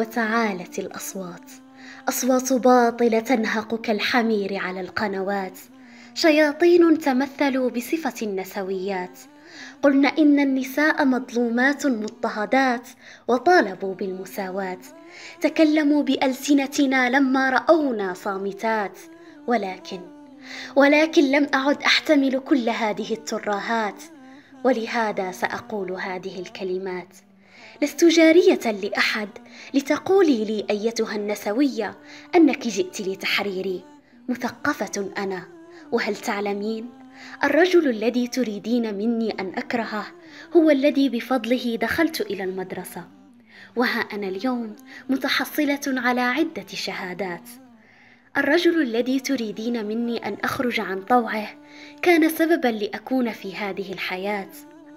وتعالت الاصوات اصوات باطله تنهق كالحمير على القنوات شياطين تمثلوا بصفه النسويات قلن ان النساء مظلومات مضطهدات وطالبوا بالمساواه تكلموا بالسنتنا لما راونا صامتات ولكن ولكن لم اعد احتمل كل هذه الترهات ولهذا ساقول هذه الكلمات لست جارية لأحد لتقولي لي أيتها النسوية أنك جئت لتحريري مثقفة أنا وهل تعلمين الرجل الذي تريدين مني أن أكرهه هو الذي بفضله دخلت إلى المدرسة وها أنا اليوم متحصلة على عدة شهادات الرجل الذي تريدين مني أن أخرج عن طوعه كان سببا لأكون في هذه الحياة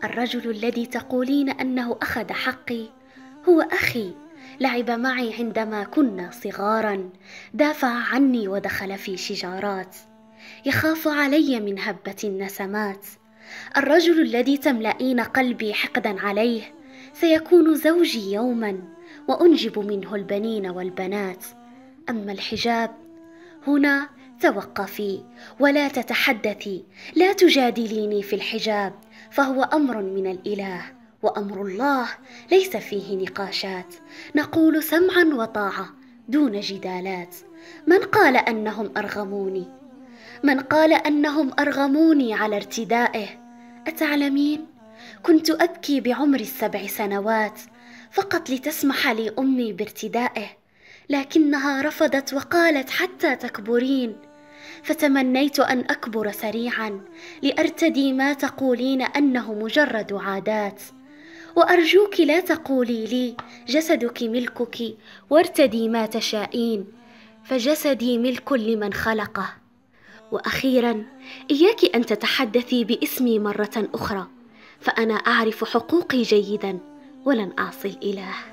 الرجل الذي تقولين انه اخذ حقي هو اخي لعب معي عندما كنا صغارا دافع عني ودخل في شجارات يخاف علي من هبه النسمات الرجل الذي تملئين قلبي حقدا عليه سيكون زوجي يوما وانجب منه البنين والبنات اما الحجاب هنا توقفي ولا تتحدثي لا تجادليني في الحجاب فهو امر من الاله وامر الله ليس فيه نقاشات نقول سمعا وطاعه دون جدالات من قال انهم ارغموني من قال انهم ارغموني على ارتدائه اتعلمين كنت ابكي بعمر السبع سنوات فقط لتسمح لي امي بارتدائه لكنها رفضت وقالت حتى تكبرين فتمنيت ان اكبر سريعا لارتدي ما تقولين انه مجرد عادات وارجوك لا تقولي لي جسدك ملكك وارتدي ما تشائين فجسدي ملك لمن خلقه واخيرا اياك ان تتحدثي باسمي مره اخرى فانا اعرف حقوقي جيدا ولن اعصي الاله